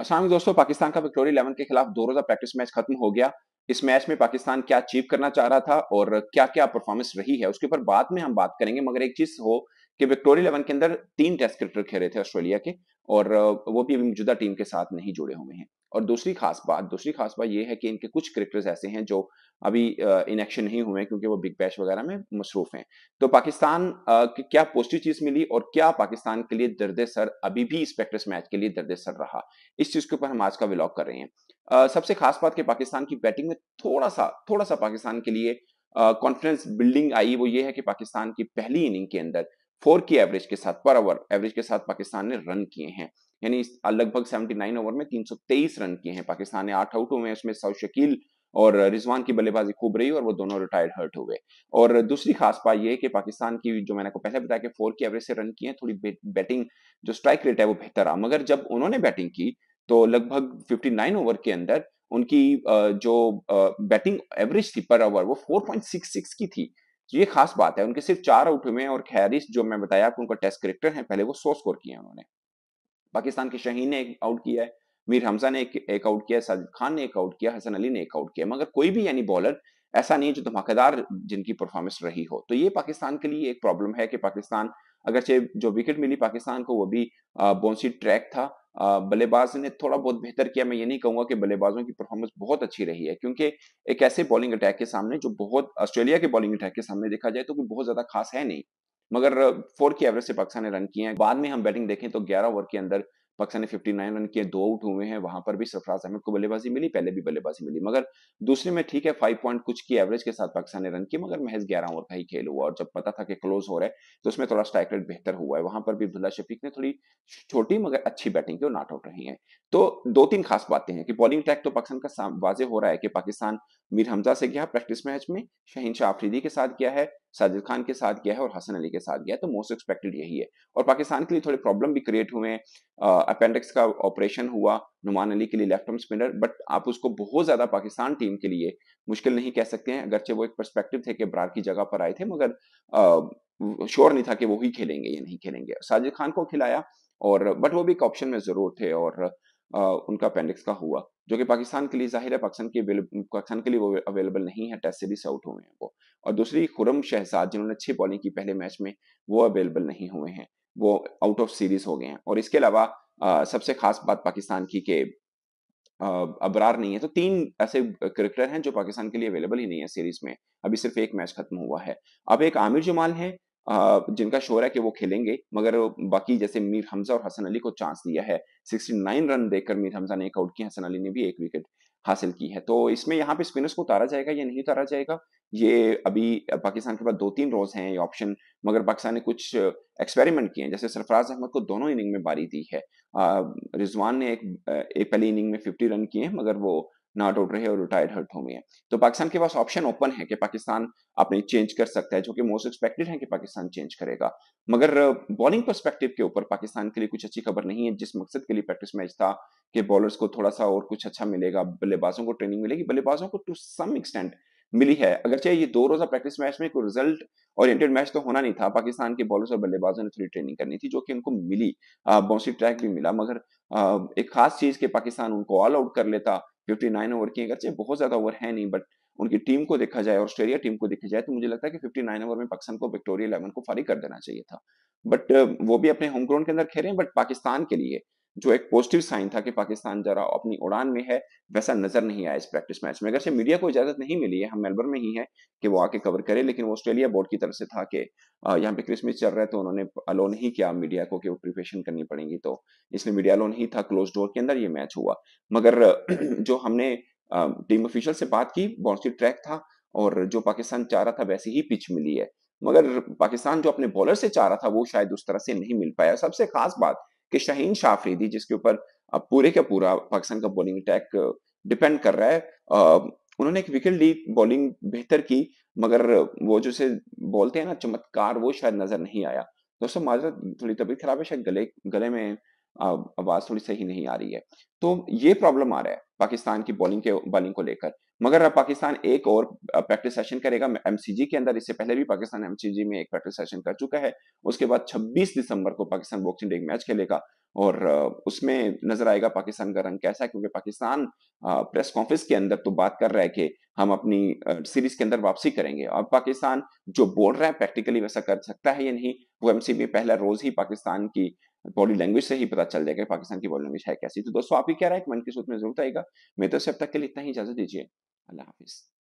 असल दोस्तों पाकिस्तान का विक्टोरिया इलेवन के खिलाफ दो रोजा प्रैक्टिस मैच खत्म हो गया इस मैच में पाकिस्तान क्या अचीव करना चाह रहा था और क्या क्या परफॉर्मेंस रही है उसके ऊपर बाद में हम बात करेंगे मगर एक चीज हो कि विक्टोरिया इलेवन के अंदर तीन टेस्ट क्रिकेटर खेले थे ऑस्ट्रेलिया के और वो भी अभी मौजूदा टीम के साथ नहीं जुड़े हुए हैं और दूसरी खास बात दूसरी खास बात ये है कि इनके कुछ क्रिकेटर्स ऐसे हैं जो अभी इन एक्शन नहीं हुए क्योंकि वो बिग बैश वगैरह में मसरूफ हैं तो पाकिस्तान की क्या पॉजिटिव चीज मिली और क्या पाकिस्तान के लिए दर्द सर अभी भी इस प्रैक्टिस मैच के लिए दर्द सर रहा इस चीज के ऊपर हम आज का विलॉग कर रहे हैं सबसे खास बात कि पाकिस्तान की बैटिंग में थोड़ा सा थोड़ा सा पाकिस्तान के लिए कॉन्फिडेंस बिल्डिंग आई वो ये है कि पाकिस्तान की पहली इनिंग के अंदर फोर की एवरेज के साथ पर ओवर एवरेज के साथ पाकिस्तान ने रन किए हैं यानी लगभग 79 ओवर में 323 रन किए हैं पाकिस्तान ने आठ आउट हुए उसमें सौ शकील और रिजवान की बल्लेबाजी खूब रही और वो दोनों रिटायर्ड हर्ट हुए और दूसरी खास बात ये कि पाकिस्तान की जो मैंने को पहले बताया कि फोर की एवरेज से रन किए थोड़ी बे, बैटिंग जो स्ट्राइक रेट है वो बेहतर रहा मगर जब उन्होंने बैटिंग की तो लगभग 59 ओवर के अंदर उनकी जो बैटिंग एवरेज थी पर ओवर वो 4.66 की थी तो ये खास बात है उनके सिर्फ चार आउट हुए हैं और खैरिस जो मैं बताया आपको उनका टेस्ट क्रिकेटर है पहले वो सो स्कोर किए उन्होंने पाकिस्तान के शहीन ने एक आउट किया है मीर हमजा ने एक, एक आउट किया साजिद खान ने एक आउट किया हसन अली ने एक आउट किया मगर कोई भी यानी बॉलर ऐसा नहीं जो धमाकेदार जिनकी परफॉर्मेंस रही हो तो ये पाकिस्तान के लिए एक प्रॉब्लम है कि पाकिस्तान अगरचे जो विकेट मिली पाकिस्तान को वो भी बोनसी ट्रैक था बल्लेबाज ने थोड़ा बहुत बेहतर किया मैं ये नहीं कहूंगा कि बल्लेबाजों की परफॉर्मेंस बहुत अच्छी रही है क्योंकि एक ऐसे बॉलिंग अटैक के सामने जो बहुत ऑस्ट्रेलिया के बॉलिंग अटैक के सामने देखा जाए तो बहुत ज्यादा खास है नहीं मगर फोर की एवरेज से पाकिस्तान ने रन किए हैं बाद में हम बैटिंग देखें तो ग्यारह ओवर के अंदर पाकिस्तान ने 59 रन किए दो आउट हुए हैं वहां पर भी सरफराज अहमद को बल्लेबाजी मिली पहले भी बल्लेबाजी मिली मगर दूसरे में ठीक है फाइव पॉइंट कुछ की एवरेज के साथ पाकिस्तान ने रन किए मगर महज ग्यारह ओवर का ही खेल हुआ और जब पता था कि क्लोज हो रहा है तो उसमें थोड़ा स्ट्राइक रेट बेहतर हुआ है वहां पर भी अब्दुल्ला शफीक ने थोड़ी छोटी मगर अच्छी बैटिंग की नॉट आउट रही है तो दो तीन खास बातें हैं कि बॉलिंग अटैक तो पाकिस्तान का वाजे हो रहा है कि पाकिस्तान मीर हमजा से गया प्रैक्टिस मैच में शहीन शाह आफरीदी के साथ गया है साजिद खान के साथ गया है और हसन अली के साथ गया है तो मोस्ट एक्सपेक्टेड यही है और पाकिस्तान के लिए थोड़े प्रॉब्लम भी क्रिएट हुए हैं अपेंडिक्स का ऑपरेशन हुआ नुमान अली के लिए लेफ्ट आर्म स्पिनर बट आप उसको बहुत ज़्यादा पाकिस्तान टीम के लिए मुश्किल नहीं कह सकते हैं अगरचे वो एक परस्पेक्टिव थे कि ब्रार की जगह पर आए थे मगर श्योर नहीं था कि वो ही खेलेंगे या नहीं खेलेंगे साजिद खान को खिलाया और बट वो भी एक ऑप्शन में ज़रूर थे और उनका अपेंडिक्स का हुआ जो कि पाकिस्तान के लिए जाहिर है पाकिस्तान के पाकिस्तान के लिए वो अवेलेबल नहीं है टेस्ट सीरीज से आउट हुए हैं वो और दूसरी खुरम शहजाद जिन्होंने अच्छी बॉलिंग की पहले मैच में वो अवेलेबल नहीं हुए हैं वो आउट ऑफ सीरीज हो गए हैं और इसके अलावा सबसे खास बात पाकिस्तान की के अबरार नहीं है तो तीन ऐसे क्रिकेटर हैं जो पाकिस्तान के लिए अवेलेबल ही नहीं है सीरीज में अभी सिर्फ एक मैच खत्म हुआ है अब एक आमिर जमाल है जिनका शोर है कि वो खेलेंगे मगर बाकी जैसे मीर हमजा और हसन अली को चांस दिया है 69 रन देकर मीर हमजा ने एक आउट किया हसन अली ने भी एक विकेट हासिल की है तो इसमें यहाँ पे स्पिनर्स को उतारा जाएगा या नहीं उतारा जाएगा ये अभी पाकिस्तान के पास दो तीन रोज हैं ये ऑप्शन मगर पाकिस्तान ने कुछ एक्सपेरिमेंट किए हैं जैसे सरफराज अहमद को दोनों इनिंग में बारी दी है रिजवान ने एक एक पहली इनिंग में फिफ्टी रन किए मगर वो ना डोड रहे और रिटायर्ड हर्ट होमी है तो पाकिस्तान के पास ऑप्शन ओपन है कि पाकिस्तान अपने चेंज कर सकता है जो कि मोस्ट एक्सपेक्टेड है कि पाकिस्तान चेंज करेगा मगर बॉलिंग परस्पेक्टिव के ऊपर पाकिस्तान के लिए कुछ अच्छी खबर नहीं है जिस मकसद के लिए प्रैक्टिस मैच था कि बॉलर्स को थोड़ा सा और कुछ अच्छा मिलेगा बल्लेबाजों को ट्रेनिंग मिलेगी बल्लेबाजों को टू सम एक्सटेंट मिली है चाहे ये दो रोजा प्रैक्टिस मैच में कोई रिजल्ट ओरिएंटेड मैच तो होना नहीं था पाकिस्तान के बॉलर्स और बल्लेबाजों ने थोड़ी ट्रेनिंग करनी थी जो कि उनको मिली बाउंसी ट्रैक भी मिला मगर एक खास चीज के पाकिस्तान उनको ऑल आउट कर लेता फिफ्टी नाइन ओवर की अगर चाहे बहुत ज्यादा ओवर है नहीं बट उनकी टीम को देखा जाए ऑस्ट्रेलिया टीम को देखा जाए तो मुझे लगता है कि फिफ्टी नाइन ओवर में पाकिस्तान को विक्टोरिया इलेवन को फारिग कर देना चाहिए था बट वो भी अपने होम ग्राउंड के अंदर खेल रहे हैं बट पाकिस्तान के लिए जो एक पॉजिटिव साइन था कि पाकिस्तान जरा अपनी उड़ान में है वैसा नजर नहीं आया इस प्रैक्टिस मैच में अगर से मीडिया को इजाजत नहीं मिली है हम मेलबर्न में ही है कि वो आके कवर करे लेकिन वो ऑस्ट्रेलिया बोर्ड की तरफ से था कि यहाँ पे क्रिसमस चल रहा है तो उन्होंने अलो नहीं किया मीडिया को कि वो प्रिपरेशन करनी पड़ेगी तो इसलिए मीडिया अलो नहीं था क्लोज डोर के अंदर ये मैच हुआ मगर जो हमने टीम ऑफिशियल से बात की बाउंसी ट्रैक था और जो पाकिस्तान चाह रहा था वैसी ही पिच मिली है मगर पाकिस्तान जो अपने बॉलर से चाह रहा था वो शायद उस तरह से नहीं मिल पाया सबसे खास बात कि शाहीन शाह अफरीदी जिसके ऊपर पूरे का पूरा पाकिस्तान का बॉलिंग अटैक डिपेंड कर रहा है उन्होंने एक विकेट ली बॉलिंग बेहतर की मगर वो जो से बोलते हैं ना चमत्कार वो शायद नजर नहीं आया दोस्तों माजरत थोड़ी तबीयत खराब है शायद गले गले में आवाज थोड़ी सही नहीं आ रही है तो ये प्रॉब्लम आ रहा है पाकिस्तान की बॉलिंग के बॉलिंग को लेकर मगर अब पाकिस्तान एक और प्रैक्टिस सेशन करेगा एमसीजी के अंदर इससे पहले भी पाकिस्तान एमसीजी में एक प्रैक्टिस सेशन कर चुका है उसके बाद 26 दिसंबर को पाकिस्तान बॉक्सिंग डे मैच खेलेगा और उसमें नजर आएगा पाकिस्तान का रंग कैसा है क्योंकि पाकिस्तान प्रेस कॉन्फ्रेंस के अंदर तो बात कर रहा है कि हम अपनी सीरीज के अंदर वापसी करेंगे और पाकिस्तान जो बोल रहा है प्रैक्टिकली वैसा कर सकता है या नहीं ओएमसी में पहला रोज ही पाकिस्तान की बॉडी लैंग्वेज से ही पता चल जाएगा पाकिस्तान की बॉडी लैंग्वेज है कैसी तो दोस्तों आप ही क्या हैं मन की सूत्र में जरूरत आएगा मेरे तो से अब तक के लिए इतना ही इजाजत दीजिए अल्लाह हाफिज़